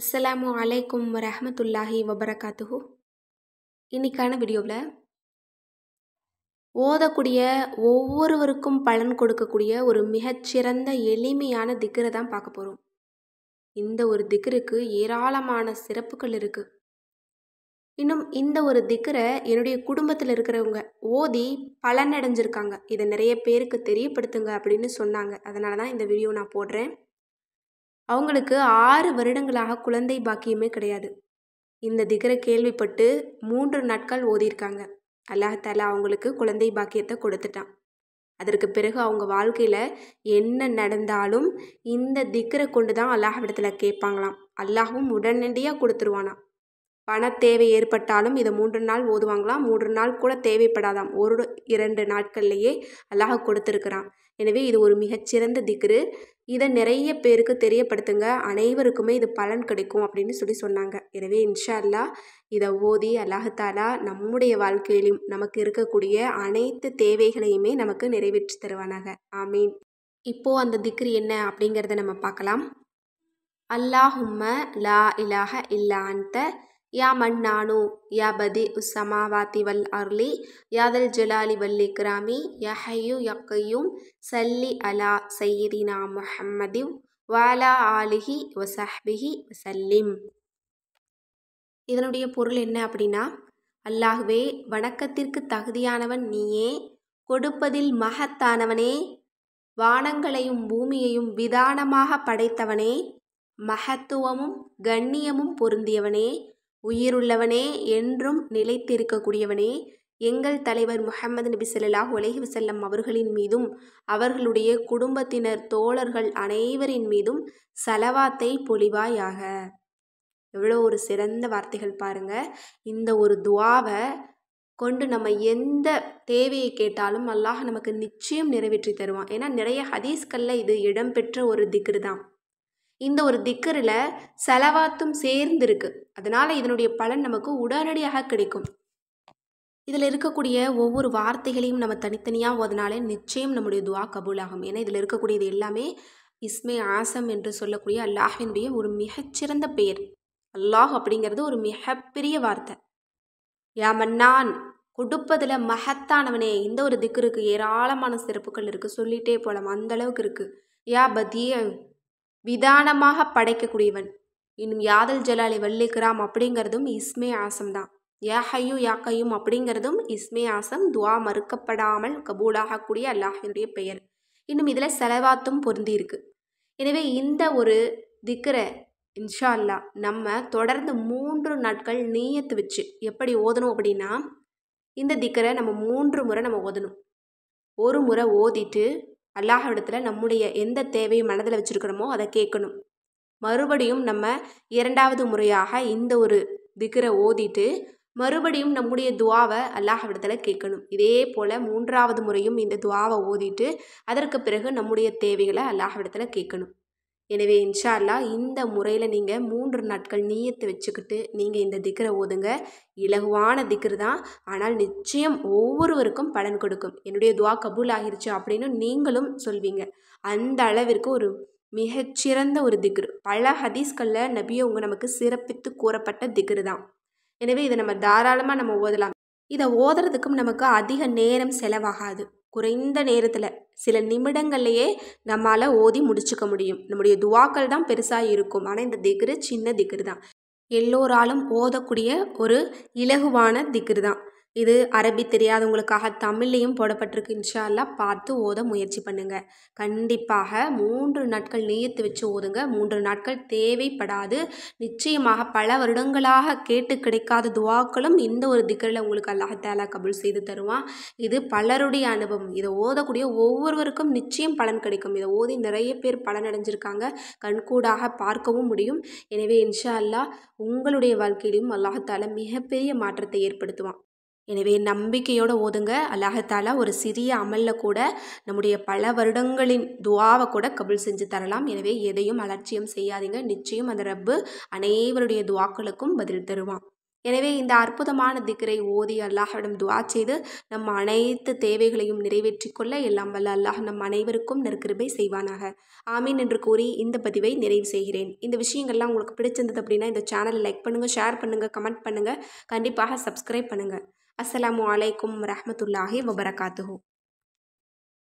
அஸ்ஸலாமு அலைக்கும் ரஹமத்துல்லாஹி வபரகாத்துஹு இன்றைக்கான வீடியோவில் ஓதக்கூடிய ஒவ்வொருவருக்கும் பலன் கொடுக்கக்கூடிய ஒரு மிகச்சிறந்த எளிமையான திக்கரை தான் பார்க்க போகிறோம் இந்த ஒரு திக்கருக்கு ஏராளமான சிறப்புகள் இருக்குது இன்னும் இந்த ஒரு திக்கரை என்னுடைய குடும்பத்தில் இருக்கிறவங்க ஓதி பலனடைஞ்சிருக்காங்க இதை நிறைய பேருக்கு தெரியப்படுத்துங்க அப்படின்னு சொன்னாங்க அதனால தான் இந்த வீடியோ நான் போடுறேன் அவங்களுக்கு ஆறு வருடங்களாக குழந்தை பாக்கியமே கிடையாது இந்த திகர கேள்விப்பட்டு மூன்று நாட்கள் ஓதியிருக்காங்க அல்லாஹால அவங்களுக்கு குழந்தை பாக்கியத்தை கொடுத்துட்டான் அதற்கு பிறகு அவங்க வாழ்க்கையில் என்ன நடந்தாலும் இந்த திக்கரை கொண்டு தான் அல்லாஹிடத்தில் கேட்பாங்களாம் அல்லாஹும் உடனடியாக கொடுத்துருவானா பண தேவை ஏற்பட்டாலும் இதை மூன்று நாள் ஓதுவாங்களாம் மூன்று நாள் கூட தேவைப்படாதாம் ஒரு இரண்டு நாட்கள்லேயே அல்லாஹ் கொடுத்துருக்குறான் எனவே இது ஒரு மிகச்சிறந்த திக்ரு இதை நிறைய பேருக்கு தெரியப்படுத்துங்க அனைவருக்குமே இது பலன் கிடைக்கும் அப்படின்னு சொல்லி சொன்னாங்க எனவே இன்ஷா இதை ஓதி அல்லாஹாலா நம்முடைய வாழ்க்கையிலும் நமக்கு இருக்கக்கூடிய அனைத்து தேவைகளையுமே நமக்கு நிறைவேற்றி தருவானாக ஆமீன் இப்போது அந்த திக்ரு என்ன அப்படிங்கிறத நம்ம பார்க்கலாம் அல்லாஹும்ம லா இலாக இல்லான்ட்ட ಯಾ ಮಣ್ಣಾನು யா பதி ಉಸ್ಸಮಾವಾತಿ ವಲ್ வல் அர்லி யாதல் ವಲ್ வல்லி கிராமி ಹಯ್ಯು ಯಕ್ಕಯ್ಯೂಮ್ சல்லி அலா ಸಯ್ಯಿದಿನಾ முஹம்மதிவ் வாலா ஆலிஹி ವಸಹ್ಬಿಹಿ ವಸಲ್ಲಿಮ್ இதனுடைய பொருள் என்ன அப்படின்னா அல்லாஹ்வே வணக்கத்திற்கு தகுதியானவன் நீயே கொடுப்பதில் மகத்தானவனே வானங்களையும் பூமியையும் விதானமாக படைத்தவனே மகத்துவமும் கண்ணியமும் பொருந்தியவனே உயிருள்ளவனே என்றும் நிலைத்திருக்கக்கூடியவனே எங்கள் தலைவர் முஹம்மது நபி சொல்லாஹ் உலகி வசல்லம் அவர்களின் மீதும் அவர்களுடைய குடும்பத்தினர் தோழர்கள் அனைவரின் மீதும் சலவாத்தை பொலிவாயாக எவ்வளோ ஒரு சிறந்த வார்த்தைகள் பாருங்க இந்த ஒரு துவாவை கொண்டு நம்ம எந்த தேவையை கேட்டாலும் அல்லாஹ் நமக்கு நிச்சயம் நிறைவேற்றி தருவான் ஏன்னா நிறைய ஹதீஸ்களில் இது இடம்பெற்ற ஒரு திக்ரு தான் இந்த ஒரு திக்கரில் செலவாத்தும் சேர்ந்திருக்கு அதனால் இதனுடைய பலன் நமக்கு உடனடியாக கிடைக்கும் இதில் இருக்கக்கூடிய ஒவ்வொரு வார்த்தைகளையும் நம்ம தனித்தனியாக ஓதனாலே நிச்சயம் நம்முடைய துவா கபூல் ஆகும் ஏன்னா இதில் இருக்கக்கூடியது எல்லாமே இஸ்மே ஆசம் என்று சொல்லக்கூடிய அல்லாஹினுடைய ஒரு மிகச்சிறந்த பெயர் அல்லாஹ் அப்படிங்கிறது ஒரு மிகப்பெரிய வார்த்தை யாமன்னான் கொடுப்பதில் மகத்தானவனே இந்த ஒரு திக்கருக்கு ஏராளமான சிறப்புகள் இருக்குது சொல்லிகிட்டே போகலாம் அந்தளவுக்கு இருக்குது யா பதிய விதானமாக படைக்கக்கூடியவன் இன்னும் யாதல் ஜலாலி வல்லிக்ராம் அப்படிங்கிறதும் இஸ்மே ஆசம் தான் யா ஹையூ யா கையும் அப்படிங்கிறதும் இஸ்மே ஆசம் துவா மறுக்கப்படாமல் கபூலாகக்கூடிய அல்லாஹினுடைய பெயர் இன்னும் இதில் செலவாத்தும் பொருந்தி இருக்கு எனவே இந்த ஒரு திக்கரை இன்ஷா அல்லா நம்ம தொடர்ந்து மூன்று நாட்கள் நீயத்து வச்சு எப்படி ஓதணும் அப்படின்னா இந்த திக்கரை நம்ம மூன்று முறை நம்ம ஓதணும் ஒரு முறை ஓதிட்டு அல்லாஹிடத்தில் நம்முடைய எந்த தேவையை மனதில் வச்சுருக்கிறோமோ அதை கேட்கணும் மறுபடியும் நம்ம இரண்டாவது முறையாக இந்த ஒரு திகரை ஓதிட்டு மறுபடியும் நம்முடைய துவாவை அல்லாஹிடத்தில் கேட்கணும் இதே போல் மூன்றாவது முறையும் இந்த துவாவை ஓதிட்டு அதற்கு பிறகு நம்முடைய தேவைகளை அல்லாஹிடத்தில் கேட்கணும் எனவே இன்ஷால்லா இந்த முறையில் நீங்கள் மூன்று நாட்கள் நீயத்தை வச்சுக்கிட்டு நீங்கள் இந்த திக்கரை ஓதுங்க இலகுவான திக்ரு தான் ஆனால் நிச்சயம் ஒவ்வொருவருக்கும் பலன் கொடுக்கும் என்னுடைய துவா கபூல் ஆகிருச்சு அப்படின்னு நீங்களும் சொல்வீங்க அந்த அளவிற்கு ஒரு மிகச்சிறந்த ஒரு திக்ரு பல ஹதீஸ்களில் நபியவங்க நமக்கு சிறப்பித்து கூறப்பட்ட திக்ரு தான் எனவே இதை நம்ம தாராளமாக நம்ம ஓதலாம் இதை ஓதுறதுக்கும் நமக்கு அதிக நேரம் செலவாகாது குறைந்த நேரத்தில் சில நிமிடங்கள்லையே நம்மளால் ஓதி முடிச்சுக்க முடியும் நம்முடைய துவாக்கள் தான் பெருசாக இருக்கும் ஆனால் இந்த திகிரு சின்ன திகிரு தான் எல்லோராலும் ஓதக்கூடிய ஒரு இலகுவான திகிரு தான் இது அரபி தெரியாதவங்களுக்காக தமிழ்லேயும் போடப்பட்டிருக்கு இன்ஷால்லாம் பார்த்து ஓத முயற்சி பண்ணுங்கள் கண்டிப்பாக மூன்று நாட்கள் நீயத்து வச்சு ஓதுங்க மூன்று நாட்கள் தேவைப்படாது நிச்சயமாக பல வருடங்களாக கேட்டு கிடைக்காத துவாக்களும் இந்த ஒரு திக்கரில் உங்களுக்கு அல்லாஹ் தேலா கபுல் செய்து தருவான் இது பலருடைய அனுபவம் இதை ஓதக்கூடிய ஒவ்வொருவருக்கும் நிச்சயம் பலன் கிடைக்கும் இதை ஓதி நிறைய பேர் பலன் அடைஞ்சிருக்காங்க கண்கூடாக பார்க்கவும் முடியும் எனவே இன்ஷா அல்லா உங்களுடைய வாழ்க்கையிலும் அல்லாஹால மிகப்பெரிய மாற்றத்தை ஏற்படுத்துவான் எனவே நம்பிக்கையோடு ஓதுங்க அல்லாஹால ஒரு சிறிய அமலில் கூட நம்முடைய பல வருடங்களின் துவாவை கூட கபுல் செஞ்சு தரலாம் எனவே எதையும் அலட்சியம் செய்யாதீங்க நிச்சயம் அந்த ரப்பு அனைவருடைய துவாக்களுக்கும் பதில் தருவான் எனவே இந்த அற்புதமான திக்கரை ஓதி அல்லாஹ்விடம் துவா செய்து நம் அனைத்து தேவைகளையும் நிறைவேற்றிக் கொள்ள எல்லாம் வல்ல அல்லாஹ் நம் அனைவருக்கும் நற்கிருபை செய்வானாக ஆமீன் என்று கூறி இந்த பதிவை நிறைவு செய்கிறேன் இந்த விஷயங்கள்லாம் உங்களுக்கு பிடிச்சிருந்தது அப்படின்னா இந்த சேனலை லைக் பண்ணுங்கள் ஷேர் பண்ணுங்கள் கமெண்ட் பண்ணுங்கள் கண்டிப்பாக சப்ஸ்கிரைப் பண்ணுங்கள் அஸ்லாம் வலைக்கும் ரஹமத்துல்லாஹி வபரகாத்துஹூ